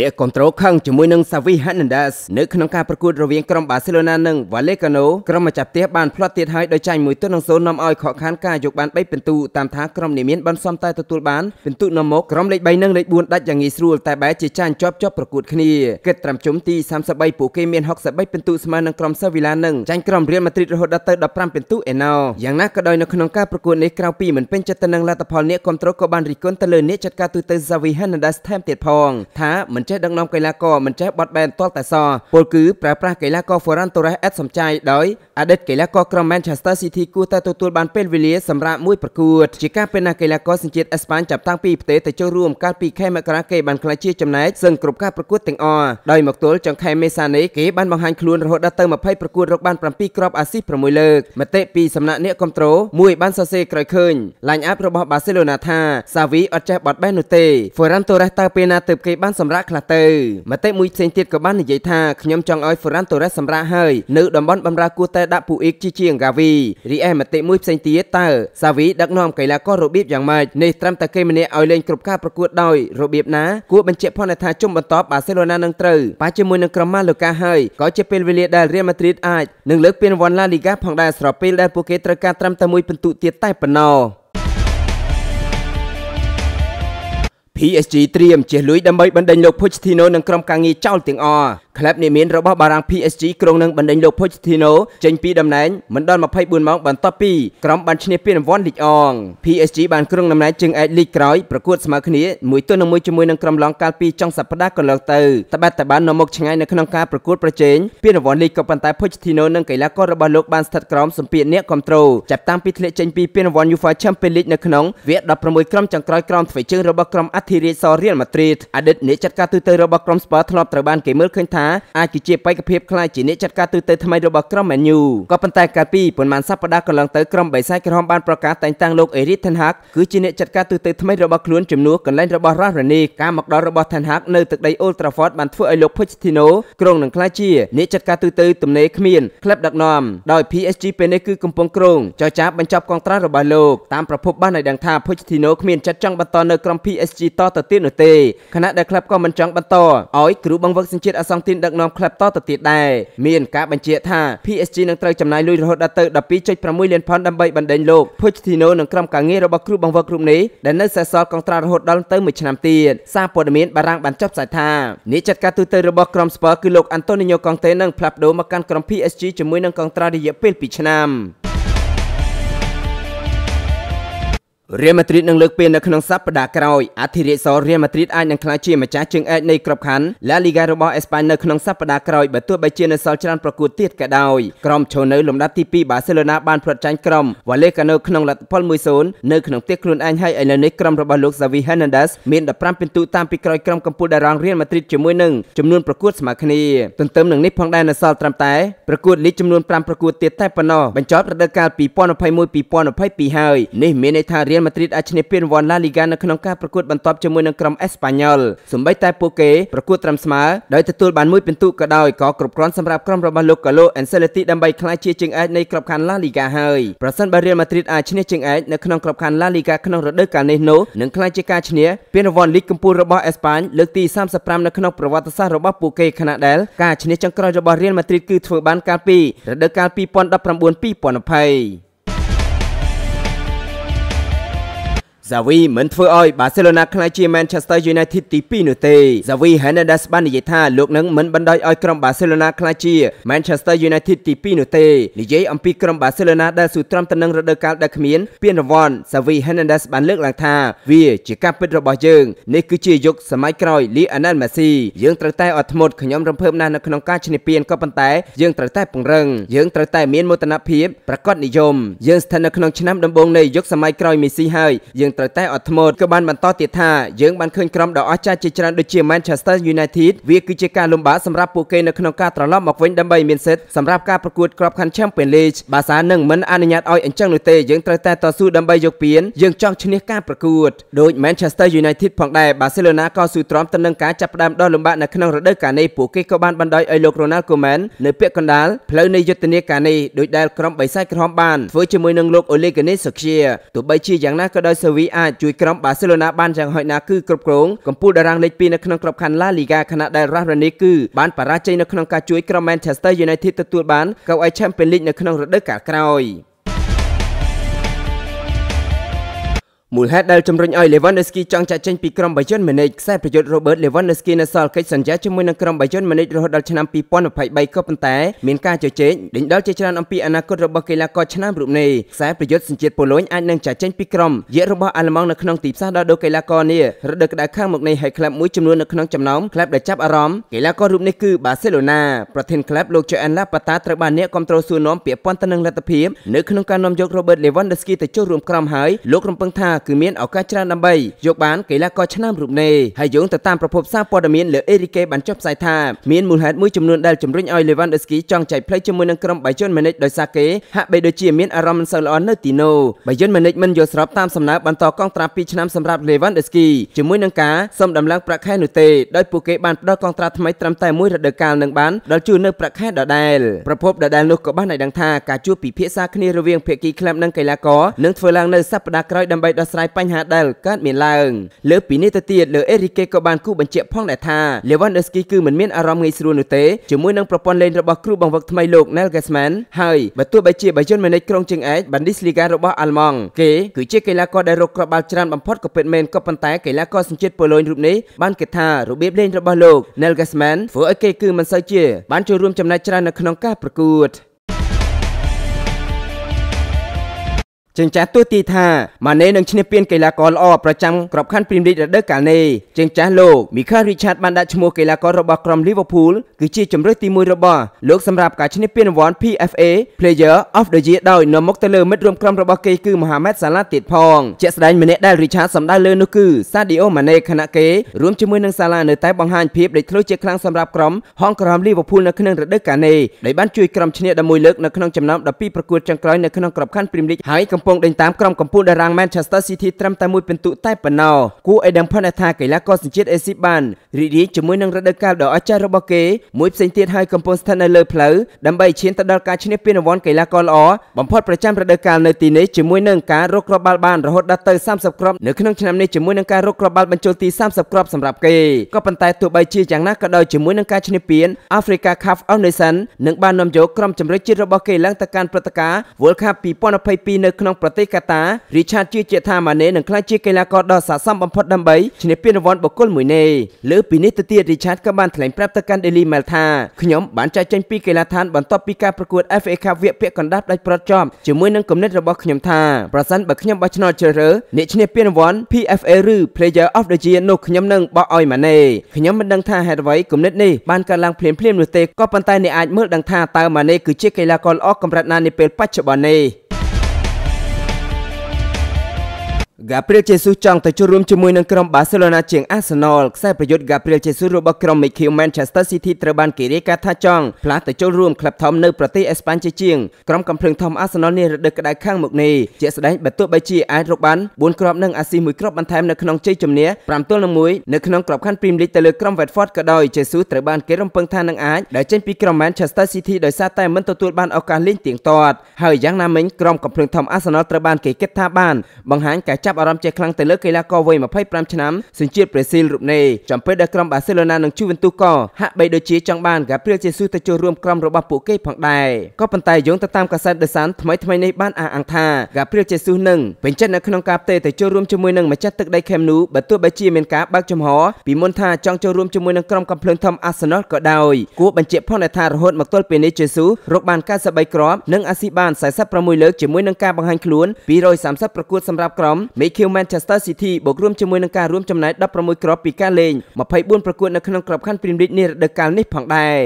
អ្នកគ្រប់គ្រងខឹងជាមួយនឹង Xavi Hernandez នៅក្នុងការប្រកួតរវាងក្រុម Barcelona និង Vallecano ក្រុមម្ចាស់ផ្ទះបានផ្លាត់ទៀតហើយដោយចាញ់1ទល់នឹង0នាំឲ្យខកខានការយកបាន3ពិន្ទុតាមថាក្រុមនាមានបានសមតែទទួលបានពិន្ទុនាំមកក្រុមលេខ3និងលេខ4ដាច់យ៉ាងងាយស្រួលតែបែរជាចាញ់ជាប់ជាប់ប្រកួតគ្នាគិតត្រឹមជុំទី33ពួកគេមាន63ពិន្ទុស្មើនឹងក្រុម Sevilla និងចាញ់ក្រុម Real Madrid រហូតដល់ទៅ15ពិន្ទុឯណោយ៉ាងណាក៏ដោយនៅក្នុងការប្រកួតនេះក្រៅពីមិនពេញចិត្តទៅនឹងលទ្ធផលអ្នកគ្រប់គ្រងក៏បានរិះគន់ទៅលើអ្នកចាត់ការទូតទៅ Xavi Hernandez ថែមទៀតផងថាមិនចេះដឹកនាំកីឡាករមិនចេះបត់បែនទាល់តែសពលគឺប្រើប្រាស់កីឡាករ Ferran Torres អេតសំចាយដោយអតីតកីឡាករក្រុម Manchester City គួរតែទទួលបានពេលវេលាសម្រាប់មួយប្រកួតជាការពេលណាកីឡាករសញ្ជាតិអេស្ប៉ាញចាប់តាំងពីប្រទេសទៅចូលរួមកាលពីខែមករាគេបានក្លាយជាចំណែកសឹងគ្រប់ការប្រកួតទាំងអស់ដោយមកទល់ចុងខែមេសានេះគេបានបង្ហាញខ្លួនរហូតដល់ទៅ20ប្រកួតរកបាន7គ្រាប់អាស៊ី6លើកមតិពីសំណាក់អ្នកគ្រប់គ្រងមួយបានសរសេរក្រោយឃើញឡាញអាប់របស់បាសេឡូណាថា សាវីអត់ចេះបត់បែននោះទេ Ferran Torres តើពេលណាទើបគេបានសម្រាប់ខ្លះទៅមតិមួយផ្សេងទៀតក៏បាននិយាយថាខ្ញុំចង់ឲ្យ Ferran Torres សម្រាកហើយនៅតំបន់បំរើគួរតែដាក់ពូអ៊ីកជាជាង Gavi រីឯមតិមួយផ្សេងទៀតតើ Xavi ដឹកនាំកីឡាកររបៀបយ៉ាងម៉េចនេះត្រឹមតែគេម្នាក់ឲ្យលេងគ្រប់ការប្រកួតដោយរបៀបណាគួរបញ្ជាក់ផងថាជុំបន្តបាសេឡូណានឹងត្រូវប៉ះជាមួយនឹងក្រុមម៉ាឡូកាហើយក៏ជាពេលវេលាដែល Real Madrid អាចនឹងលើកពានរង្វាន់ La Liga ផងដែរស្របពេលដែលពួកគេត្រូវការត្រឹមតែមួយពិន្ទុទៀតតែប៉ុណ្ណោះ PSG ត្រៀមជះលុយដើម្បីបណ្ដេញលោក Pochettino និងក្រុមការងារចោលទាំងអស់ក្លឹបនានារបស់បារាំង PSG ក្រុងនឹងបណ្ដេញលោក Pochettino ចេញពីតំណែងមិនដល់24ម៉ោងបន្ទាប់ពីក្រុមបានឈ្នះពានរង្វាន់លីកអង PSG បានក្រុងតំណែងជើងឯកលីកក្រោយប្រកួតស្មើគ្នាមួយទល់នឹងមួយជាមួយនឹងក្រុមឡង់កាលពីចុងសប្ដាហ៍កន្លងទៅតបិតតបាននាំមុខឆ្ងាយនៅក្នុងការប្រកួតប្រជែងពានរង្វាន់លីកក៏ប៉ុន្តែ Pochettino និងកីឡាកររបស់លោកបានស្ថិតក្រោមសម្ពាធអ្នកគ្រប់គ្រងចាប់តាំងពីធ្លាក់ចេញពីពានរង្វាន់ UEFA Champions League នៅក្នុងវគ្គ16ក្រុមចុងក្រោយក្រោមទ្វេជើងរបស់ក្រុមធិរាជសរៀលម៉ាឌ្រីតអតីតអ្នកចាត់ការទូតរបស់ក្រុមស្ប៉ាធ្លាប់ត្រូវបានគេមើលឃើញថាអាចជាជាបេក្ខភាពខ្លាយជាអ្នកចាត់ការទូតថ្មីរបស់ក្រុមមែនយូក៏ប៉ុន្តែកាលពីប៉ុន្មានសប្តាហ៍កន្លងទៅក្រុមបេសាយក្រហមបានប្រកាសតែងតាំងលោកអេរីតថនហាកគឺជាអ្នកចាត់ការទូតថ្មីរបស់ខ្លួនជំនួសកន្លែងរបស់រ៉ាស់រ៉ានីការមកដល់របស់ថនហាកនៅទឹកដីអូលត្រាហ្វតបានធ្វើឲ្យលោកភុចធីណូក្រុងនឹងខ្លាយជាអ្នកចាត់ការទូតទំនេរគ្មានក្លឹបដឹកនាំដោយ PSG ពេលនេះគឺកំពុងក្រុងចរចាបញ្ចប់កងត្រារបស់លោកតាមប្រភពបានឲ្យដឹងថាភុចធីណូគ្មានចិត្តចង់បន្តនៅក្រុម PSG តទៅទៀតនោះទេខណៈដែលក្លឹបក៏មិនចង់បន្តឲ្យគ្រូបង្វឹកសញ្ជាតិអាសង់ទីនដឹកនាំក្លឹបតទៅទៀតដែរមានការបញ្ជាក់ថា PSG នឹងត្រូវចំណាយលុយរហូតដល់ទៅ12.6លានផុនដើម្បីបណ្ដេញលោក Pochettino និងក្រុមការងាររបស់គ្រូបង្វឹករូបនេះដែលនៅសេសសល់កងត្រារហូតដល់ទៅ1ឆ្នាំទៀតសារព័ត៌មានបារាំងបានចុះផ្សាយថានាយចាត់ការទូតរបស់ក្រុម Spurs គឺលោក Antonio Conte នឹងផ្លាស់ប្ដូរមកកាន់ក្រុម PSG ជាមួយនឹងកងត្រារយៈពេល2ឆ្នាំរៀលម៉ាឌ្រីតនឹងលើកពាននៅក្នុងសប្តាហ៍ក្រោយអធិរាជសររៀលម៉ាឌ្រីតអាចនឹងក្លាយជាម្ចាស់ជើងឯកនៃក្របខ័ណ្ឌ La Liga របស់អេស្ប៉ាញនៅក្នុងសប្តាហ៍ក្រោយបើទោះបីជានៅសល់ច្រើនប្រកួតទៀតក៏ដោយក្រុមឈរនៅលំដាប់ទី2បាសេឡូណាបានផ្លត់ចាញ់ក្រុម Vallecano ក្នុងលទ្ធផល1-0នៅក្នុងផ្ទះខ្លួនឯងហើយឥឡូវនេះក្រុមរបស់លោក Xavi Hernandez មាន15ពិន្ទុតាមពីក្រោយក្រុមកំពូលតារាងរៀលម៉ាឌ្រីតជាមួយនឹងចំនួនប្រកួតស្មើគ្នាទន្ទឹមនឹងនេះផងដែរនៅសល់ត្រឹមតែប្រកួតលីកចំនួន5ប្រកួតទៀតតែប៉ុណ្ណោះបញ្ចប់រដូវកាល2021-2022ហើយនេះមានន័យថារៀលម៉ាឌ្រីតអាចឈ្នះពានរង្វាន់ La Liga នៅក្នុងការប្រកួត បន្ទាប់ជាមួយនឹងក្រុមអេស្ប៉ាញ៉ុលសម្បីតែពួកគេប្រកួតត្រឹមស្មើដោយទទួលបានមួយពិន្ទុក៏ដោយក៏គ្រប់គ្រាន់សម្រាប់ក្រុមរបស់លោកកាឡូអេនសេឡេទីដើម្បីក្លាយជាជាងឯកនៃក្របខ័ណ្ឌ La Liga ហើយប្រសិនបើ Real Madrid អាចឈ្នះជាងឯកនៅក្នុងក្របខ័ណ្ឌ La Liga ក្នុងរដូវកាលនេះនោះនឹងក្លាយជាការឈ្នះពានរង្វាន់លីកកំពូលរបស់អេស្ប៉ាញលើកទី35នៅក្នុងប្រវត្តិសាស្ត្ររបស់ពួកគេខណៈដែលការឈ្នះចុងក្រោយរបស់ Real Madrid គឺធ្វើបានកាលពីរដូវកាល2019-2020សាវីមិនធ្វើឲ្យបាសេឡូណាក្លាយជា Manchester United ទី2នោះទេសាវី Hernandez បាននិយាយថាលោកនឹងមិនបណ្ដោយឲ្យក្រុមបាសេឡូណាក្លាយជា Manchester United ទី2នោះទេនិយាយអំពីក្រុមបាសេឡូណាដែលស៊ូត្រាំទៅនឹងរដូវកាលដែលគ្មាន ពានរង្វាន់សាវី Hernandez បានលើកឡើងថាវាជាការពិតរបស់យើងនេះគឺជាយុគសម័យក្រោយ Lionel Messi យើងត្រូវតែអត់ធ្មត់ខ្ញុំរំភើបណាស់នៅក្នុងការឈ្នះពានក៏ប៉ុន្តែយើងត្រូវតែពង្រឹងយើងត្រូវតែមានមោទនភាពប្រកបនិយមយើងស្ថិតនៅក្នុងឆ្នាំដំបូងនៃយុគសម័យក្រោយ Messi ហើយយើងត្រូវតែអត់ធ្មត់ក៏បានបន្តទៀតថាយើងបានឃើញក្រុមដ៏អស្ចារ្យជាច្រើនដូចជា Manchester United វាគឺជាការលំបាកសម្រាប់ពួកគេនៅក្នុងការត្រឡប់មកវិញដើម្បីមានសិទ្ធិសម្រាប់ការប្រកួតក្របខ័ណ្ឌ Champions League បាសានឹងមិនអនុញ្ញាតឲ្យអញ្ចឹងនោះទេយើងត្រូវតែតស៊ូដើម្បីយកពានយើងចង់ឈ្នះការប្រកួតដោយ Manchester United ផងដែរ Barcelona ក៏ស៊ូទ្រាំទៅនឹងការចាប់ផ្ដើមដ៏លំបាកនៅក្នុងរដូវកាលនេះពួកគេក៏បានបណ្ដោយឲ្យលោក Ronald Koeman នៅពាក់កណ្ដាលផ្លូវនៃយុទ្ធនាការនេះដោយដែលក្រុមបិសាចក្រហមបានធ្វើជាមួយនឹងលោក Ole Gunnar Solskjaer ទោះបីជាយ៉ាងណាក៏ដោយសេវីរីអាចជួយក្រុមបាសេឡូណាបានយ៉ាងហោចណាស់គឺគ្រប់គ្រងកំពូលតារាងលេខ2នៅក្នុងក្របខ័ណ្ឌ La Liga ខណៈដែលរ៉ាស់រ៉ានីគឺបានបរាជ័យនៅក្នុងការជួយក្រុម Manchester United ទទួលបានកៅអី Champions League នៅក្នុងរដូវកាលក្រោយ។មូលហេតុដែលជំរុញឲ្យ Lewandowski ចង់ចាក់ចេញពីក្រុម Bayern Munich ខ្សែប្រយុទ្ធ Robert Lewandowski នៅសល់កិច្ចសន្យាជាមួយនឹងក្រុម Bayern Munich រហូតដល់ឆ្នាំ2023ក៏ប៉ុន្តែមានការជជែកដេញដោលជាច្រើនអំពីអនាគតរបស់កីឡាករឆ្នើមរូបនេះខ្សែប្រយុទ្ធសញ្ជាតិប៉ូឡូញអាចនឹងចាក់ចេញពីក្រុមយករបស់អាល្លឺម៉ង់នៅក្នុងទីផ្សារដោះដូរកីឡាករនេះរដូវក្តៅខាងមុខនេះហើយក្លឹបមួយចំនួននៅក្នុងចំណោមក្លឹបដែលចាប់អារម្មណ៍កីឡាកររូបនេះគឺ Barcelona ប្រធានក្លឹបលោក Joan Laporta ត្រូវបានអ្នកគ្រប់គ្រងសួរនាំពាក់ព័ន្ធទៅនឹងលទ្ធភាពនៅក្នុងការនាំយក Robert Lewandowski ទៅចូលរួមក្រុមហើយលោករំពឹងថាគឺមានឱកាសច្រើនដើម្បីយកបានកីឡាករឆ្នើមរូបនេះហើយយោងទៅតាមប្រភពសារព័ត៌មានលើអេរីកេបានចុះផ្សាយថាមានមូលហេតុមួយចំនួនដែលជំរុញឲ្យ Lewandowski ចង់ចែកផ្លូវជាមួយនឹងក្រុម Bayern Munich ដោយសារគេហាក់បីដូចជាមានអារម្មណ៍មិនសូវល្អនៅទីនោះ Bayern Munich មិនយល់ស្របតាមសំណើបន្តកងត្រា2ឆ្នាំសម្រាប់ Lewandowski ជាមួយនឹងការសុំដំឡើងប្រាក់ខែនោះទេដោយពួកគេបានផ្ដល់កងត្រាថ្មីត្រឹមតែមួយរដូវកាលនឹងបានដល់ជួលនៅប្រាក់ខែដដែលប្រភពដដែលនោះក៏បានឲ្យដឹងថាការជួបពិភាក្សាគ្នារវាងភាគីក្លឹបនិងកីឡាករនឹងធ្វើឡើងនៅសប្តាហ៍ក្រោយដើម្បីដោះស្រាយបញ្ហាដែលកើតមានឡើងលើពីនេះទៅទៀតលើអេរីកេក៏បានគូបញ្ជាក់ផងដែរថាលីវ៉ាន់ដូស្គីគឺមិនមានអារម្មណ៍ងាយស្រួលនោះទេជាមួយនឹងប្រព័ន្ធលេងរបស់គ្រូបង្វឹកថ្មីលោក Neil Gasman ហើយបើទោះបីជាបាយិនមេនិចក្រុងជើងឯក Bundesliga របស់អាល្លឺម៉ង់គេគឺជាកីឡាករដែលរកគ្រាប់បាល់ច្រើនបំផុតក៏ពិតមែនក៏ប៉ុន្តែកីឡាករសញ្ជាតិប៉ូឡូញរូបនេះបានគិតថារបៀបលេងរបស់លោក Neil Gasman ធ្វើឲ្យគេគឺមិនសូវជាបានចូលរួមចំណែកច្រើននៅក្នុងការប្រកួត។ជាងចាស់ទស្សទីថាម៉ាណេនឹងឈ្នះពានកីឡាករល្អប្រចាំក្របខ័ណ្ឌព្រីមលីករដូវកាលនេះជាងចាស់លោក Michael Richard បានដាក់ឈ្មោះកីឡាកររបស់ក្រុម Liverpool គឺជាជម្រើសទី1របស់លោកសម្រាប់ការឈ្នះពានរង្វាន់ PFA Player of the Year ដោយនាំមកទៅលើមិត្តរួមក្រុមរបស់គេគឺ Mohamed Salah ទៀតផងជាក់ស្ដែងម្នាក់ដែល Richard សម្ដៅលើនោះគឺ Sadio Mane ខណៈគេរួមជាមួយនឹង Salah នៅតែបង្ហាញភាពលេចធ្លោជាខ្លាំងសម្រាប់ក្រុមហងក្រម Liverpool នៅក្នុងរដូវកាលនេះដោយបានជួយក្រុមឈ្នះ11លើកនៅក្នុងចំណោម12ប្រកួតចុងក្រោយនៅក្នុងក្របខ័ណ្ឌព្រីមលីកហើយកំពុងដេញតាមក្រុមកំពូលតារាង Manchester City ត្រឹមតែមួយពិន្ទុតែប៉ុណ្ណោះគួរឲ្យដឹងផងថាកីឡាករសញ្ជាតិអេស៊ីបានរីករាយជាមួយនឹងរដូវកាលដ៏អស្ចារ្យរបស់គេមួយផ្សេងទៀតហើយកំពុងស្ថិតនៅលើផ្លូវដើម្បីឈានទៅដល់ការឈ្នះពានរង្វាន់កីឡាករល្អបំផុតប្រចាំរដូវកាលនៅទីនេះជាមួយនឹងការរកគ្រាប់បាល់បានរហូតដល់ទៅ30គ្រាប់នៅក្នុងឆ្នាំនេះជាមួយនឹងការរកគ្រាប់បាល់បញ្ចូលទី30គ្រាប់សម្រាប់គេក៏ប៉ុន្តែទោះបីជាយ៉ាងណាក៏ដោយជាមួយនឹងការឈ្នះពាន Africa Cup of Nations នឹងបាននាំយកក្រុមជម្រើសជាតិរបស់គេឡើងទៅកាន់ព្រឹត្តិការណ៍ World Cup 2022នៅក្នុងក្នុងប្រទេសកាតារីឆាតជឿជាក់ថាម៉ាណេនឹងក្លាយជាកីឡាករដ៏ស័ក្តិសមបំផុតដើម្បីឈ្នះពានរង្វាន់បុគ្គលមួយនេះលើពីនេះទៅទៀតរីឆាតក៏បានថ្លែងប្រាប់ទៅកាន់ Daily Mail ថាខ្ញុំបានចាក់ចេញពីកីឡាដ្ឋានបន្ទាប់ពីការប្រកួត FA Cup វគ្គពាក់កណ្ដាលដាច់ប្រត់ចប់ជាមួយនឹងគំនិតរបស់ខ្ញុំថាប្រសិនបើខ្ញុំបោះឆ្នោតជ្រើសរើសអ្នកឈ្នះពានរង្វាន់ PFA ឬ Player of the Year នោះខ្ញុំនឹងបោះឲ្យម៉ាណេខ្ញុំមិនដឹងថាហេតុអ្វីគំនិតនេះបានកើតឡើងភ្លាមៗនោះទេក៏ប៉ុន្តែអ្នកអាចមើលដឹងថាតើម៉ាណេគឺជាកីឡាករល្អកម្រិតណានាពេលបច្ចុប្បន្ននេះហ្គាព្រីលជេស៊ូសចង់ទៅចូលរួមជាមួយនឹងក្រុមបាសេឡូណាជាងអាសណលខ្សែប្រយុទ្ធហ្គាព្រីលជេស៊ូសរបស់ក្រុម Mikel Manchester City ត្រូវបានគេរាយការណ៍ថាចង់ផ្លាស់ទៅចូលរួមក្លឹបធំនៅប្រទេសអេស្ប៉ាញជាជាងក្រុមកំភ្លើងធំអាសណលនេះរដូវក្តៅខាងមុខនេះជាស្ដែងបើទោះបីជាអាចរកបាន4គ្រាប់និងអាស៊ីស1គ្រាប់បន្ថែមនៅក្នុងជ័យជំនះ5ទល់នឹង1នៅក្នុងក្របខ័ណ្ឌ Premier League ទៅលើក្រុម Watford ក៏ដោយជេស៊ូសត្រូវបានគេរំពឹងថានឹងអាចដែលចេញពីក្រុម Manchester City ដោយសារតែមិនទទួលបានឱកាសលេងទៀងទាត់ហើយយ៉ាងណាមិញក្រុមកំភ្លើងធំអាសណលត្រូវបានគេគិតថាបានបង្ហាញការចាប់ចាប់អារម្មណ៍ជាខ្លាំងទៅលើកីឡាករវ័យ25ឆ្នាំសញ្ជាតិប្រេស៊ីលរូបនេះចំពេលដែលក្រុមបាសេឡូណានិងជូវិនទូសក៏ហាក់បីដូចជាចង់បានកាព្រៀលជេស៊ូទៅចូលរួមក្រុមរបស់ពួកគេផងដែរក៏ប៉ុន្តែយោងទៅតាមកាសែតដេសានថ្មីថ្មីនេះបានអះអាងថាកាព្រៀលជេស៊ូនឹងពេញចិត្តនៅក្នុងការផ្ទេរទៅចូលរួមជាមួយនឹងម្ចាស់ទឹកដីខេមនូបើទោះបីជាមានការបើកចំហពីមុនថាចង់ចូលរួមជាមួយនឹងក្រុមកំភ្លើងធំអាសណលក៏ដោយគួរបញ្ជាក់ផងដែរថារហូតមកទល់ពេលនេះជេស៊ូរកបាន93គ្រាប់និងអាស៊ីបាន46លើកជាមួយនឹងការបង្ហាញខ្លួន230ប្រកួតសម្រាប់ក្រុមមេ DQ Manchester City បូករួមជាមួយនឹងការរួមចំណែក16គ្រាប់ពីការលេង24ប្រកួតនៅក្នុងក្របខ័ណ្ឌព្រីមលីកនារដូវកាលនេះផងដែរ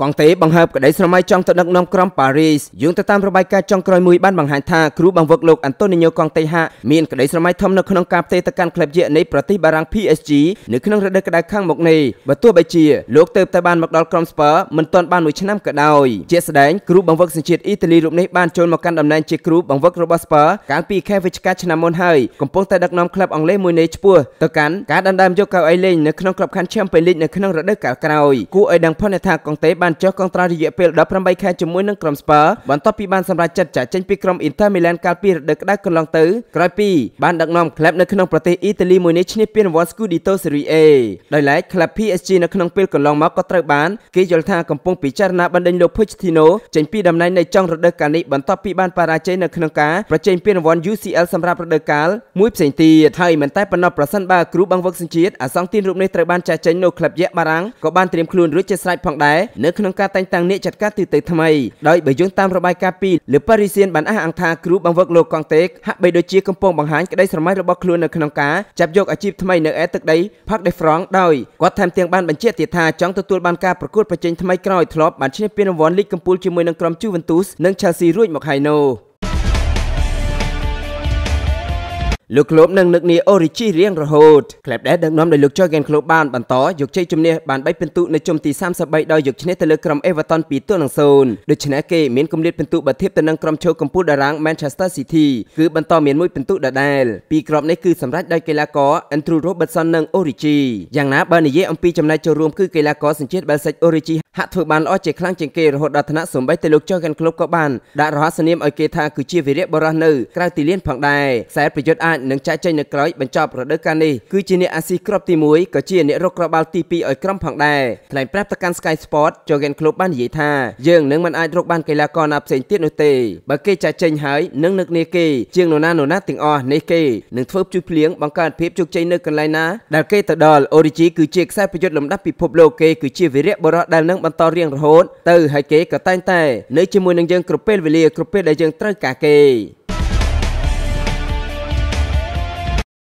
កងតេបង្ហើបក្តីស្រមៃចង់ទៅដឹកនាំក្រុមប៉ារីសយោងទៅតាមរបាយការណ៍ចុងក្រោយមួយបានបង្ហាញថាគ្រូបង្វឹកលោកអាន់តូនីញ៉ូកងតេហាមានក្តីស្រមៃធំនៅក្នុងការផ្ទេរទៅកាន់ក្លឹបយក្សនៃប្រទេសបារាំង PSG នៅក្នុងរដូវក្តៅខាងមុខនេះបើទោះបីជាលោកទៅតែបានមកដល់ក្រុមស្ពឺមិនទាន់បានមួយឆ្នាំក៏ដោយជាស្ដែងគ្រូបង្វឹកសញ្ជាតិអ៊ីតាលីរូបនេះបានចូលមកកាន់តំណែងជាគ្រូបង្វឹករបស់ស្ពឺកាលពីខែវិច្ឆិកាឆ្នាំមុនហើយកំពុងតែដឹកនាំក្លឹបអង់គ្លេសមួយនៃឈ្មោះទៅកាន់ការដណ្ដើមយកកៅអីលេងនៅក្នុងក្លឹបខាន់ Champions League នៅក្នុងរដូវកាលក្រោយគួរឲ្យដឹងផងថាកងតេបានចុះកងត្រារយៈពេល18ខែជាមួយនឹងក្រុមស្ប៉ាបន្ទាប់ពីបានសម្រេចចិត្តចាក់ចេញពី ក្រុម Inter Milan កាលពីរដូវក្តៅកន្លងទៅក្រោយពីបានដឹកនាំក្លឹបនៅក្នុងប្រទេសអ៊ីតាលីមួយនេះឈ្នះពានរង្វាន់ Scudetto Serie A ដោយឡែកក្លឹប PSG នៅក្នុងពេលកន្លងមកក៏ត្រូវបានគេយល់ថាកំពុងពិចារណាបណ្ដេញលោក Pochettino ចេញពីតំណែងនៅចុងរដូវកាលនេះបន្ទាប់ពីបានបរាជ័យនៅក្នុងការប្រជែងពានរង្វាន់ UCL សម្រាប់រដូវកាលមួយផ្សេងទៀតហើយមិនតែប៉ុណ្ណោះប្រសិនបើគ្រូបង្វឹកសញ្ជាតិអសង្ទីនរូបនេះត្រូវបានចាក់ចេញនៅក្លឹបយក្សបារាំងក៏បានត្រៀមខ្លួនរួចជាស្រេចផងដែរនៅក្នុងការតែងតាំងអ្នកចាត់ការទូទៅថ្មីដោយបើយោងតាមរបាយការណ៍ពីលើប៉ារីសៀនបានអះអាងថាគ្រូបង្វឹកលោកកង់តេកហាក់បីដូចជាកំពុងបង្ហាញក្តីស្រមៃរបស់ខ្លួននៅក្នុងការចាប់យកអាជីពថ្មីនៅឯទឹកដី Park de France ដោយគាត់ថែមទាំងបានបញ្ជាក់ទៀតថាចង់ទទួលបានការប្រកួតប្រជែងថ្មីក្រោយធ្លាប់បានឈ្នះពានរង្វាន់លីកកំពូលជាមួយនឹងក្រុម Juventus និង Chelsea រួចមកហើយនោះលោកក្លូបនឹងនឹកនា Origi រៀងរហូតក្លែបដែលដឹកនាំដោយលោក Jurgen Klopp បានបន្តយកជ័យជំនះបាន3ពិន្ទុនៅជុំទី33ដោយយកឈ្នះទៅលើក្រុម Everton 2ទល់នឹង0ដូច្នេះគេមានគម្លាតពិន្ទុបើធៀបទៅនឹងក្រុមឈរកំពូលតារាង Manchester City គឺបន្តមាន1ពិន្ទុដដែលពីរគ្រាប់នេះគឺសម្រេចដោយកីឡាករ Andrew Robertson និង Origi យ៉ាងណាបើនិយាយអំពីចំណែកចូលរួមគឺកីឡាករសញ្ជាតិបែលសិក Origi ហាក់ធ្វើបានល្អជាខ្លាំងជាងគេរហូតដល់ថ្នាក់សម្បីតែលោកចៅកាន់ក្លឹបក៏បានដាក់រហស្សនាមឲ្យគេថាគឺជាវីរៈបរិះនៅក្រៅទីលានផងដែរខ្សែប្រយុទ្ធអាចនឹងចាក់ចេញនៅក្រោយបញ្ចប់រដូវកាលនេះគឺជាអ្នកអាស៊ីគ្រាប់ទី1ក៏ជាអ្នករកក្របបាល់ទី2ឲ្យក្រុមផងដែរថ្លែងប្រាប់ទៅកាន់ Sky Sport ចៅកាន់ក្លឹបបាននិយាយថាយើងនឹងមិនអាចរកបានកីឡាករណាផ្សេងទៀតនោះទេបើគេចាក់ចេញហើយនឹងនឹកនាគេជាងនរណានរណាទាំងអស់នេះគេនឹងធ្វើជួយភ្លៀងបង្កើតភាពជោគជ័យនៅកន្លែងណាដែលគេទៅដល់ Origi គឺជាខ្សែប្រយុទ្ធលំដាប់ពិភពលោកគេគឺជាវីរៈបរិះដែលនឹងបន្តរៀងរហូតទៅហើយគេក៏តែងតែ នៅជាមួយនឹងយើងគ្រប់ពេលវេលាគ្រប់ពេលដែលយើងត្រូវការគេ។